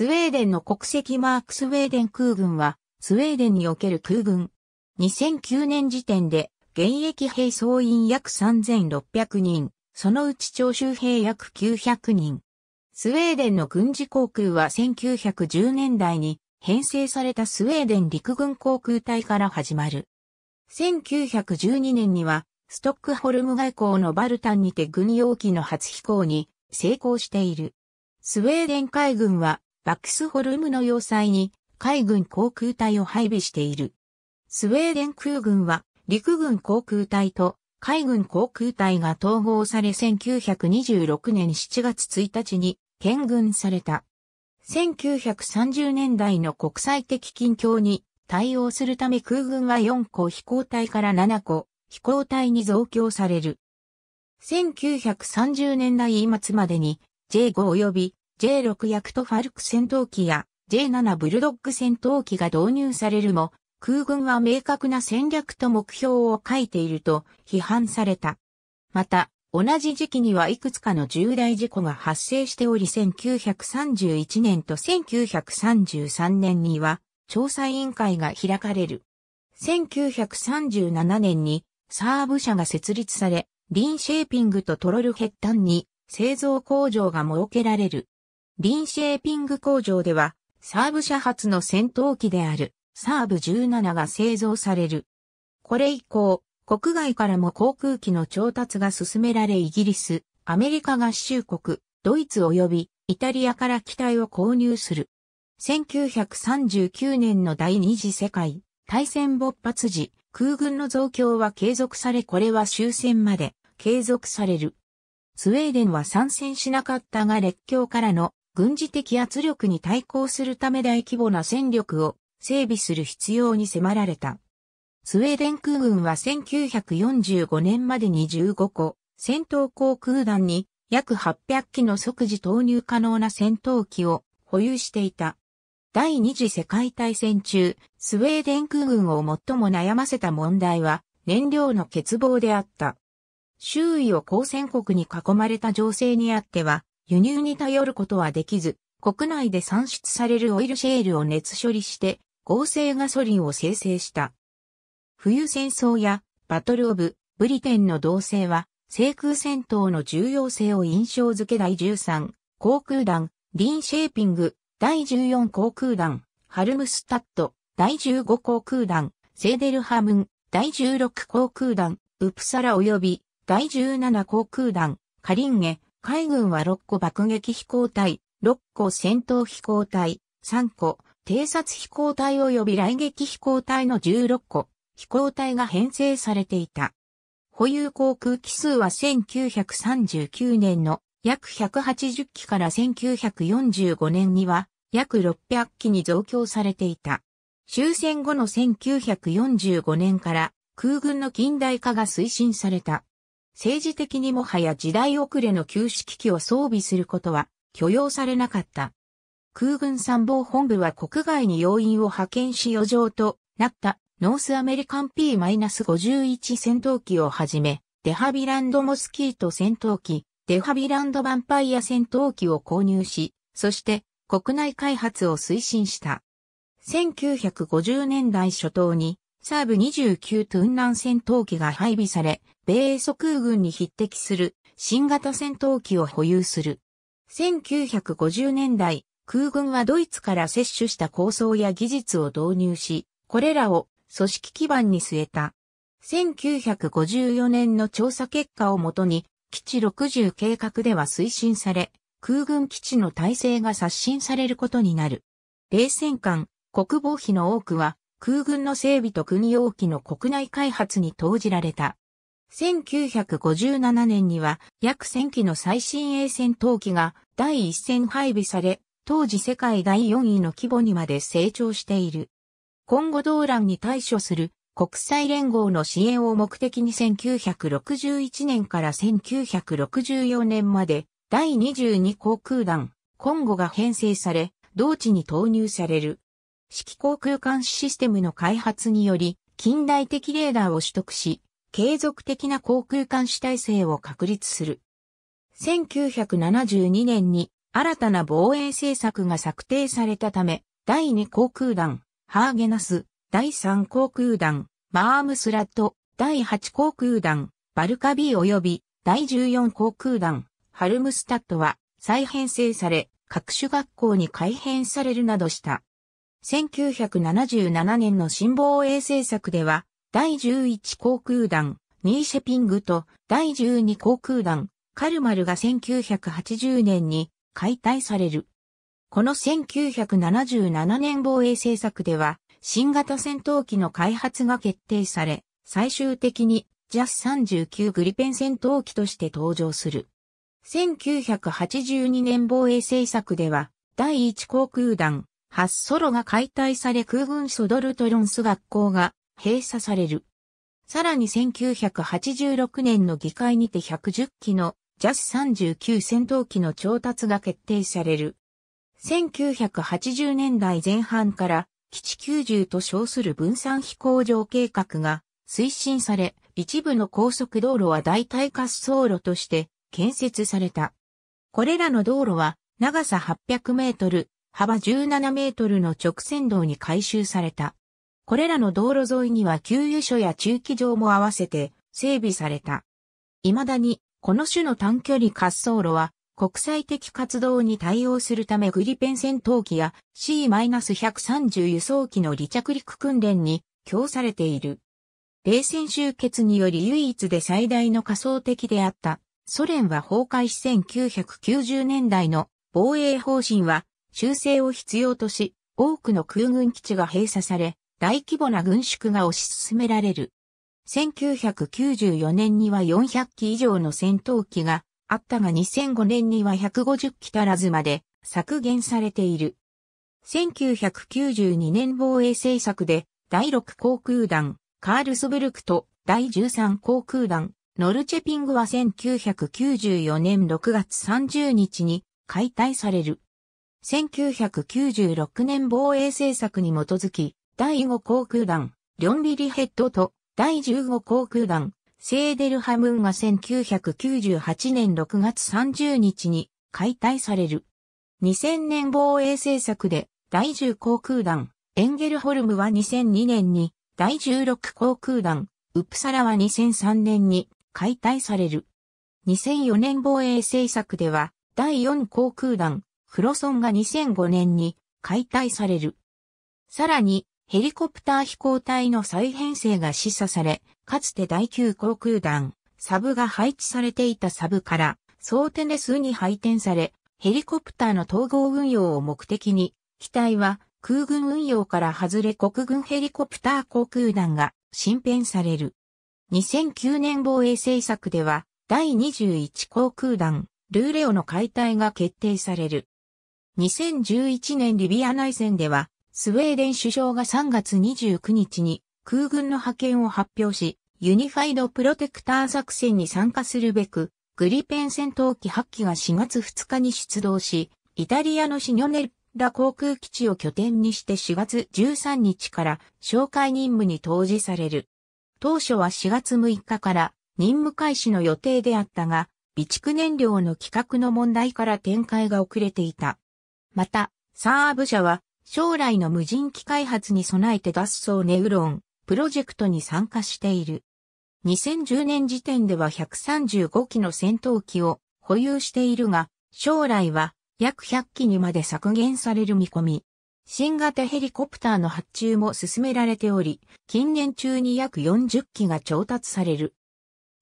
スウェーデンの国籍マークスウェーデン空軍は、スウェーデンにおける空軍。2009年時点で、現役兵総員約3600人、そのうち徴収兵約900人。スウェーデンの軍事航空は1910年代に編成されたスウェーデン陸軍航空隊から始まる。1912年には、ストックホルム外交のバルタンにて軍用機の初飛行に成功している。スウェーデン海軍はバックスホルムの要塞に海軍航空隊を配備している。スウェーデン空軍は陸軍航空隊と海軍航空隊が統合され1926年7月1日に建軍された。1930年代の国際的近況に対応するため空軍は4個飛行隊から7個飛行隊に増強される。1930年代末までに J5 及び J6 ヤクトファルク戦闘機や J7 ブルドッグ戦闘機が導入されるも、空軍は明確な戦略と目標を書いていると批判された。また、同じ時期にはいくつかの重大事故が発生しており1931年と1933年には調査委員会が開かれる。1937年にサーブ社が設立され、リンシェーピングとトロルヘッタンに製造工場が設けられる。リンシェーピング工場では、サーブ車発の戦闘機である、サーブ17が製造される。これ以降、国外からも航空機の調達が進められイギリス、アメリカ合衆国、ドイツ及びイタリアから機体を購入する。1939年の第二次世界大戦勃発時、空軍の増強は継続されこれは終戦まで継続される。スウェーデンは参戦しなかったが列強からの軍事的圧力に対抗するため大規模な戦力を整備する必要に迫られた。スウェーデン空軍は1945年までに15個、戦闘航空団に約800機の即時投入可能な戦闘機を保有していた。第二次世界大戦中、スウェーデン空軍を最も悩ませた問題は燃料の欠乏であった。周囲を交戦国に囲まれた情勢にあっては、輸入に頼ることはできず、国内で産出されるオイルシェールを熱処理して合成ガソリンを生成した。冬戦争やバトルオブブリテンの動静は制空戦闘の重要性を印象付け第13航空団リンシェーピング第14航空団ハルムスタット、第15航空団セーデルハムン第16航空団ウプサラ及び第17航空団カリンゲ海軍は6個爆撃飛行隊、6個戦闘飛行隊、3個偵察飛行隊及び来撃飛行隊の16個飛行隊が編成されていた。保有航空機数は1939年の約180機から1945年には約600機に増強されていた。終戦後の1945年から空軍の近代化が推進された。政治的にもはや時代遅れの旧式機を装備することは許容されなかった。空軍参謀本部は国外に要員を派遣し余剰となったノースアメリカン P-51 戦闘機をはじめ、デハビランドモスキート戦闘機、デハビランドバンパイア戦闘機を購入し、そして国内開発を推進した。1950年代初頭にサーブ29とゥ南戦闘機が配備され、米英ソ空軍に匹敵する新型戦闘機を保有する。1950年代、空軍はドイツから摂取した構想や技術を導入し、これらを組織基盤に据えた。1954年の調査結果をもとに、基地60計画では推進され、空軍基地の体制が刷新されることになる。冷戦艦、国防費の多くは空軍の整備と軍用機の国内開発に投じられた。1957年には約1000機の最新鋭戦闘機が第一線配備され、当時世界第4位の規模にまで成長している。今後動乱に対処する国際連合の支援を目的に1961年から1964年まで第22航空団、今後が編成され、同地に投入される。式航空監視システムの開発により、近代的レーダーを取得し、継続的な航空監視体制を確立する。1972年に新たな防衛政策が策定されたため、第2航空団、ハーゲナス、第3航空団、マームスラット、第8航空団、バルカビー及び第14航空団、ハルムスタットは再編成され、各種学校に改編されるなどした。1977年の新防衛政策では、第11航空団、ニーシェピングと第12航空団、カルマルが1980年に解体される。この1977年防衛政策では、新型戦闘機の開発が決定され、最終的に JAS39 グリペン戦闘機として登場する。1982年防衛政策では、第1航空団、発ッソロが解体され空軍ソドルトロンス学校が閉鎖される。さらに1986年の議会にて110機の JAS39 戦闘機の調達が決定される。1980年代前半から基地90と称する分散飛行場計画が推進され、一部の高速道路は代替滑走路として建設された。これらの道路は長さ800メートル、幅17メートルの直線道に改修された。これらの道路沿いには給油所や駐機場も合わせて整備された。未だに、この種の短距離滑走路は、国際的活動に対応するためグリペン戦闘機や C-130 輸送機の離着陸訓練に供されている。冷戦終結により唯一で最大の仮想的であったソ連は崩壊し1990年代の防衛方針は修正を必要とし、多くの空軍基地が閉鎖され、大規模な軍縮が推し進められる。1994年には400機以上の戦闘機があったが2005年には150機足らずまで削減されている。1992年防衛政策で第6航空団カールスブルクと第13航空団ノルチェピングは1994年6月30日に解体される。1996年防衛政策に基づき、第5航空団、リョンビリヘッドと、第15航空団、セーデルハムーンが1998年6月30日に解体される。2000年防衛政策で、第10航空団、エンゲルホルムは2002年に、第16航空団、ウプサラは2003年に解体される。2004年防衛政策では、第4航空団、フロソンが2005年に解体される。さらに、ヘリコプター飛行隊の再編成が示唆され、かつて第9航空団、サブが配置されていたサブから、総テネ数に配転され、ヘリコプターの統合運用を目的に、機体は空軍運用から外れ国軍ヘリコプター航空団が新編される。2009年防衛政策では、第21航空団、ルーレオの解体が決定される。2011年リビア内戦では、スウェーデン首相が3月29日に空軍の派遣を発表し、ユニファイドプロテクター作戦に参加するべく、グリペン戦闘機8機が4月2日に出動し、イタリアのシニョネッラ航空基地を拠点にして4月13日から紹介任務に投じされる。当初は4月6日から任務開始の予定であったが、備蓄燃料の規格の問題から展開が遅れていた。また、サーブ社は将来の無人機開発に備えて脱走ネウロンプロジェクトに参加している。2010年時点では135機の戦闘機を保有しているが、将来は約100機にまで削減される見込み。新型ヘリコプターの発注も進められており、近年中に約40機が調達される。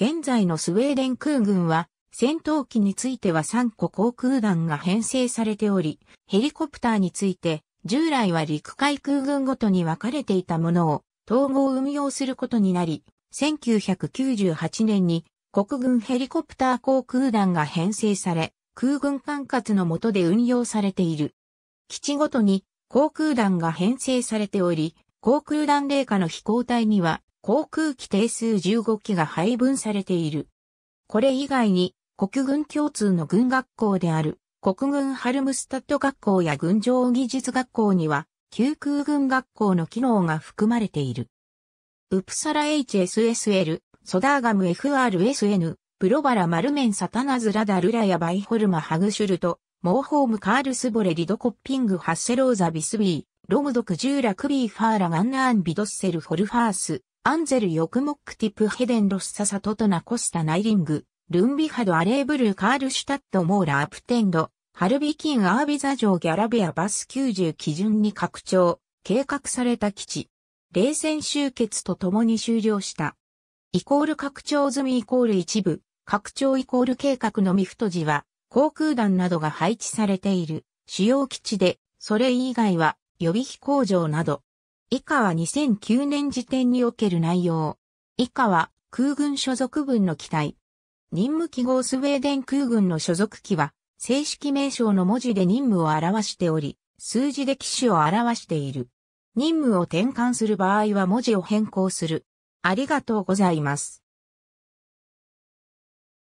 現在のスウェーデン空軍は、戦闘機については3個航空団が編成されており、ヘリコプターについて、従来は陸海空軍ごとに分かれていたものを統合運用することになり、1998年に国軍ヘリコプター航空団が編成され、空軍管轄の下で運用されている。基地ごとに航空団が編成されており、航空団霊下の飛行隊には航空機定数15機が配分されている。これ以外に国軍共通の軍学校である国軍ハルムスタッド学校や軍上技術学校には、旧空軍学校の機能が含まれている。ウプサラ HSSL、ソダーガム FRSN、プロバラマルメンサタナズラダルラヤバイホルマハグシュルト、モーホームカールスボレリドコッピングハッセローザビスビー、ロムドクジューラクビーファーラガンナーンビドッセルフォルファース、アンゼルヨクモックティプヘデンロスササトトナコスタナイリング、ルンビハドアレーブルカールシュタットモーラアプテンド、ハルビキンアービザ城ギャラビアバス90基準に拡張、計画された基地。冷戦終結とともに終了した。イコール拡張済みイコール一部、拡張イコール計画のミフト時は、航空団などが配置されている主要基地で、それ以外は予備飛行場など。以下は2009年時点における内容。以下は空軍所属分の機体、任務記号スウェーデン空軍の所属機は、正式名称の文字で任務を表しており、数字で機種を表している。任務を転換する場合は文字を変更する。ありがとうございます。